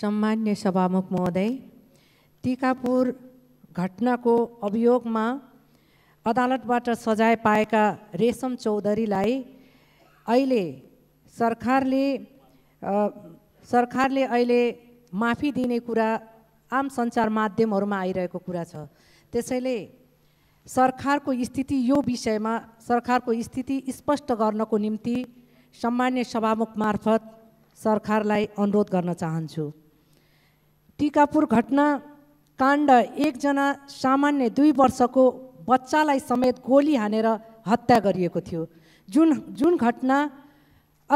सम्मान्य सभामुख महोदय टिकापुर घटनाको अभियोगमा अदालतबाट सजाय पाएका रेशम चौधरीलाई अहिले सरकारले सरकारले अहिले माफी दिने कुरा आम सञ्चार माध्यमहरूमा आइरहेको कुरा छ त्यसैले सरकारको स्थिति यो विषयमा सरकारको स्थिति स्पष्ट गर्नको निम्ति सम्मान्य सभामुख मार्फत सरकारलाई अनुरोध गर्न चाहन्छु टिकापुर घटना काण्ड एकजना सामान्य दुई वर्षको बच्चालाई समेत गोली हानेर हत्या गरिएको थियो जुन जुन घटना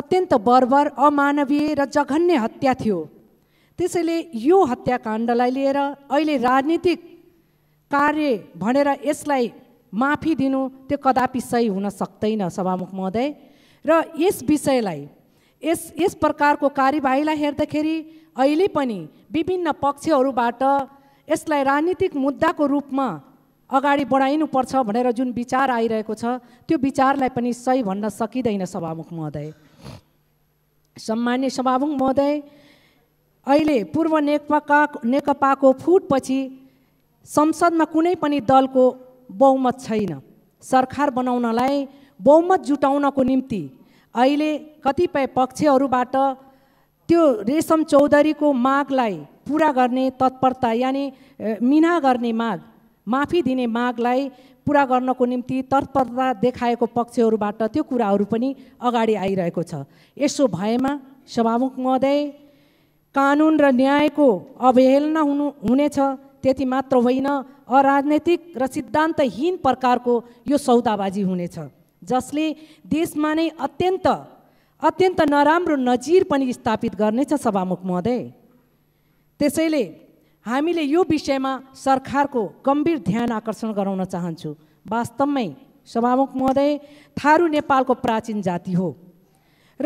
अत्यन्त बर्बर अमानवीय र जघन्य हत्या थियो त्यसैले यो हत्याकाण्डलाई लिएर अहिले राजनीतिक कार्य भनेर यसलाई माफी दिनु त्यो कदापि सही हुन सक्दैन सभामुख महोदय र यस विषयलाई यस यस प्रकारको कार्यवाहीलाई हेर्दाखेरि अहिले पनि विभिन्न पक्षहरूबाट यसलाई राजनीतिक मुद्दाको रूपमा अगाडि बढाइनुपर्छ भनेर जुन विचार आइरहेको छ त्यो विचारलाई पनि सही भन्न सकिँदैन सभामुख महोदय सम्मान्य सभामुख महोदय अहिले पूर्व नेकपा नेकपाको फुटपछि संसदमा कुनै पनि दलको बहुमत छैन सरकार बनाउनलाई बहुमत जुटाउनको निम्ति अहिले कतिपय पक्षहरूबाट त्यो रेशम चौधरीको मागलाई पुरा गर्ने तत्परता यानि मिना गर्ने माग माफी दिने मागलाई पुरा गर्नको निम्ति तत्परता देखाएको पक्षहरूबाट त्यो कुराहरू पनि अगाडि आइरहेको छ यसो भएमा सभामुख महोदय कानुन र न्यायको अवहेलना हुनु हुनेछ त्यति मात्र होइन अराजनैतिक र सिद्धान्तहीन प्रकारको यो सौदाबाजी हुनेछ जसले देशमा नै अत्यन्त अत्यन्त नराम्रो नजिर पनि स्थापित गर्नेछ सभामुख महोदय त्यसैले हामीले यो विषयमा सरकारको गम्भीर ध्यान आकर्षण गराउन चाहन्छु वास्तवमै सभामुख महोदय थारू नेपालको प्राचीन जाति हो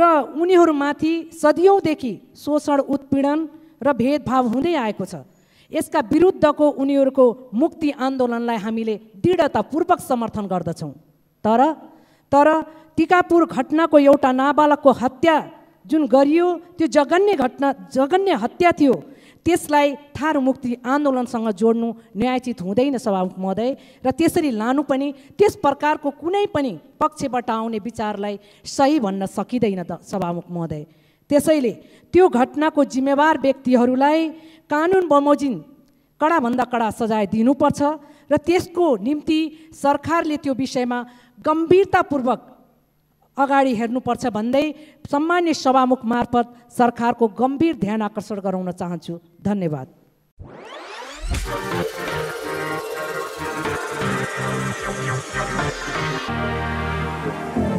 र उनीहरूमाथि सदियौँदेखि शोषण उत्पीडन र भेदभाव हुँदै आएको छ यसका विरुद्धको उनीहरूको मुक्ति आन्दोलनलाई हामीले दृढतापूर्वक समर्थन गर्दछौँ तर तर टिकापुर घटनाको एउटा नाबालकको हत्या जुन गरियो त्यो जघन्य घटना जघन्य हत्या थियो त्यसलाई थारू मुक्ति आन्दोलनसँग जोड्नु न्यायचित हुँदैन सभामुख महोदय र त्यसरी लानु पनि त्यस प्रकारको कुनै पनि पक्षबाट आउने विचारलाई सही भन्न सकिँदैन त सभामुख महोदय त्यसैले त्यो घटनाको जिम्मेवार व्यक्तिहरूलाई कानुन बमोजिम कडाभन्दा कडा सजाय दिनुपर्छ र त्यसको निम्ति सरकारले त्यो विषयमा गम्भीरतापूर्वक अगाडि हेर्नुपर्छ भन्दै सामान्य सभामुख मार्फत सरकारको गम्भीर ध्यान आकर्षण गराउन चाहन्छु धन्यवाद